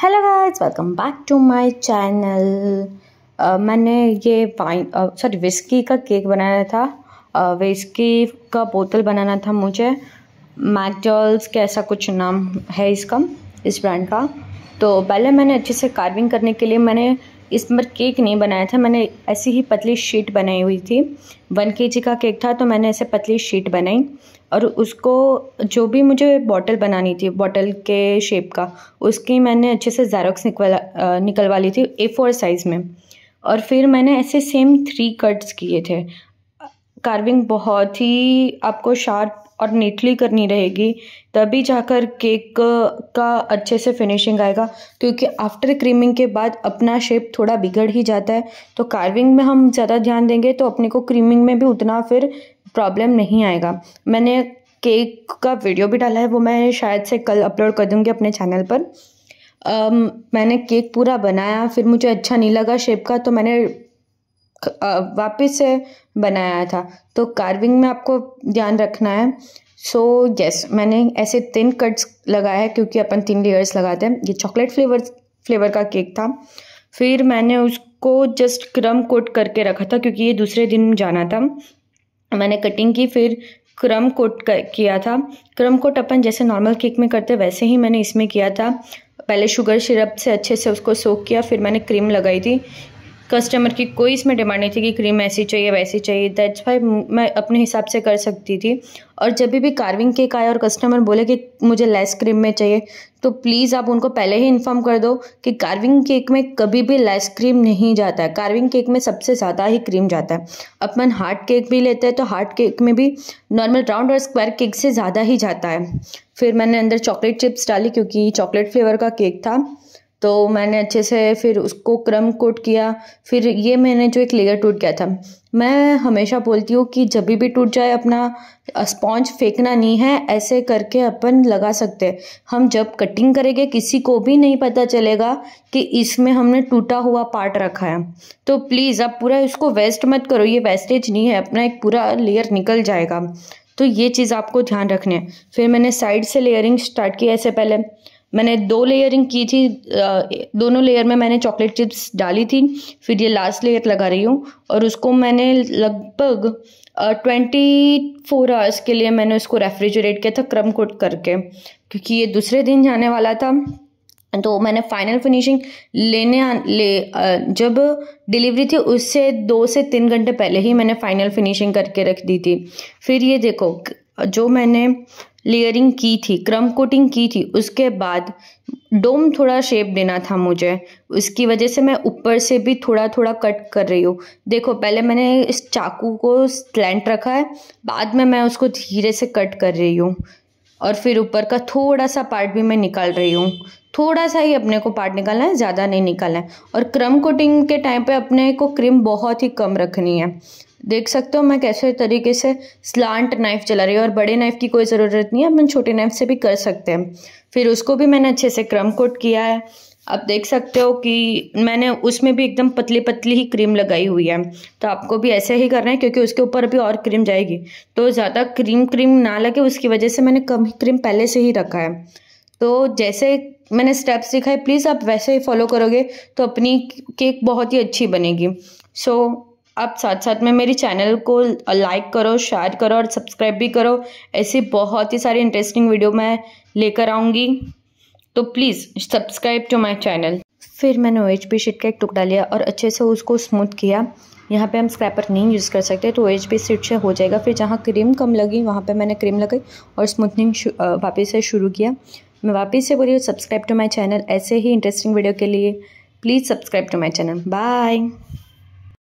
hello guys welcome back to my channel मैंने ये wine sorry whisky का cake बनाया था विस्की uh, का बोतल बनाना था मुझे मैकडल्स के ऐसा कुछ नाम है इसका इस ब्रांड का तो पहले मैंने अच्छे से कार्विंग करने के लिए मैंने इस पर केक नहीं बनाया था मैंने ऐसी ही पतली शीट बनाई हुई थी वन के जी का केक था तो मैंने ऐसे पतली शीट बनाई और उसको जो भी मुझे बॉटल बनानी थी बॉटल के शेप का उसकी मैंने अच्छे से जैरोक्स निकलवा निकलवा ली थी ए फोर साइज़ में और फिर मैंने ऐसे सेम थ्री कट्स किए थे कार्विंग बहुत ही आपको शार्प और नीटली करनी रहेगी तभी जाकर केक का अच्छे से फिनिशिंग आएगा क्योंकि आफ्टर क्रीमिंग के बाद अपना शेप थोड़ा बिगड़ ही जाता है तो कार्विंग में हम ज़्यादा ध्यान देंगे तो अपने को क्रीमिंग में भी उतना फिर प्रॉब्लम नहीं आएगा मैंने केक का वीडियो भी डाला है वो मैं शायद से कल अपलोड कर दूँगी अपने चैनल पर Um, मैंने केक पूरा बनाया फिर मुझे अच्छा नहीं लगा शेप का तो मैंने वापस से बनाया था तो कार्विंग में आपको ध्यान रखना है सो so, यस yes, मैंने ऐसे तीन कट्स लगाए हैं क्योंकि अपन तीन लेयर्स लगाते हैं ये चॉकलेट फ्लेवर फ्लेवर का केक था फिर मैंने उसको जस्ट क्रम कोट करके रखा था क्योंकि ये दूसरे दिन जाना था मैंने कटिंग की फिर क्रम कोट किया था क्रम कोट अपन जैसे नॉर्मल केक में करते वैसे ही मैंने इसमें किया था पहले शुगर सिरप से अच्छे से उसको सोख किया फिर मैंने क्रीम लगाई थी कस्टमर की कोई इसमें डिमांड नहीं थी कि क्रीम ऐसी चाहिए वैसी चाहिए दैट्स वाई मैं अपने हिसाब से कर सकती थी और जब भी कार्विंग केक आया और कस्टमर बोले कि मुझे लेस क्रीम में चाहिए तो प्लीज़ आप उनको पहले ही इन्फॉर्म कर दो कि कार्विंग केक में कभी भी लेस क्रीम नहीं जाता है कार्विंग केक में सबसे ज़्यादा ही क्रीम जाता है अपन हार्ट केक भी लेते हैं तो हार्ट केक में भी नॉर्मल राउंड और स्क्वायर केक से ज़्यादा ही जाता है फिर मैंने अंदर चॉकलेट चिप्स डाली क्योंकि चॉकलेट फ्लेवर का केक था तो मैंने अच्छे से फिर उसको क्रम कोट किया फिर ये मैंने जो एक लेयर टूट गया था मैं हमेशा बोलती हूँ कि जब भी टूट जाए अपना स्पॉन्ज फेंकना नहीं है ऐसे करके अपन लगा सकते हैं हम जब कटिंग करेंगे किसी को भी नहीं पता चलेगा कि इसमें हमने टूटा हुआ पार्ट रखा है तो प्लीज़ आप पूरा इसको वेस्ट मत करो ये वेस्टेज नहीं है अपना एक पूरा लेयर निकल जाएगा तो ये चीज़ आपको ध्यान रखनी है फिर मैंने साइड से लेयरिंग स्टार्ट की ऐसे पहले मैंने दो लेयरिंग की थी दोनों लेयर में मैंने चॉकलेट चिप्स डाली थी फिर ये लास्ट लेयर लगा रही हूँ और उसको मैंने लगभग ट्वेंटी फोर आवर्स के लिए मैंने उसको रेफ्रिजरेट किया था क्रम कोट करके क्योंकि ये दूसरे दिन जाने वाला था तो मैंने फाइनल फिनिशिंग लेने ले जब डिलीवरी थी उससे दो से तीन घंटे पहले ही मैंने फाइनल फिनिशिंग करके रख दी थी फिर ये देखो जो मैंने लेयरिंग की थी क्रम कोटिंग की थी उसके बाद डोम थोड़ा शेप देना था मुझे उसकी वजह से मैं ऊपर से भी थोड़ा थोड़ा कट कर रही हूँ देखो पहले मैंने इस चाकू को स्लैंट रखा है बाद में मैं उसको धीरे से कट कर रही हूँ और फिर ऊपर का थोड़ा सा पार्ट भी मैं निकाल रही हूँ थोड़ा सा ही अपने को पार्ट निकालना है ज़्यादा नहीं निकालना है और क्रम कोटिंग के टाइम पे अपने को क्रीम बहुत ही कम रखनी है देख सकते हो मैं कैसे तरीके से स्लांट नाइफ़ चला रही हूँ और बड़े नाइफ़ की कोई ज़रूरत नहीं है अपन छोटे नाइफ़ से भी कर सकते हैं फिर उसको भी मैंने अच्छे से क्रम कोट किया है आप देख सकते हो कि मैंने उसमें भी एकदम पतली पतली ही क्रीम लगाई हुई है तो आपको भी ऐसे ही करना है क्योंकि उसके ऊपर अभी और क्रीम जाएगी तो ज़्यादा क्रीम क्रीम ना लगे उसकी वजह से मैंने कम ही क्रीम पहले से ही रखा है तो जैसे मैंने स्टेप्स दिखाए प्लीज़ आप वैसे ही फॉलो करोगे तो अपनी केक बहुत ही अच्छी बनेगी सो so, आप साथ साथ में मेरी चैनल को लाइक करो शेयर करो और सब्सक्राइब भी करो ऐसी बहुत ही सारी इंटरेस्टिंग वीडियो मैं लेकर आऊँगी तो please subscribe to my channel फिर मैंने ओ एच पी शीट का एक टुकड़ा लिया और अच्छे से उसको स्मूथ किया यहाँ पे हम स्क्रैपर नहीं यूज़ कर सकते तो ओ एच पी सीट से हो जाएगा फिर जहाँ क्रीम कम लगी वहाँ पे मैंने क्रीम लगाई और स्मूथनिंग वापस से शुरू किया मैं वापस से बोली हूँ सब्सक्राइब टू माई चैनल ऐसे ही इंटरेस्टिंग वीडियो के लिए please subscribe to my channel bye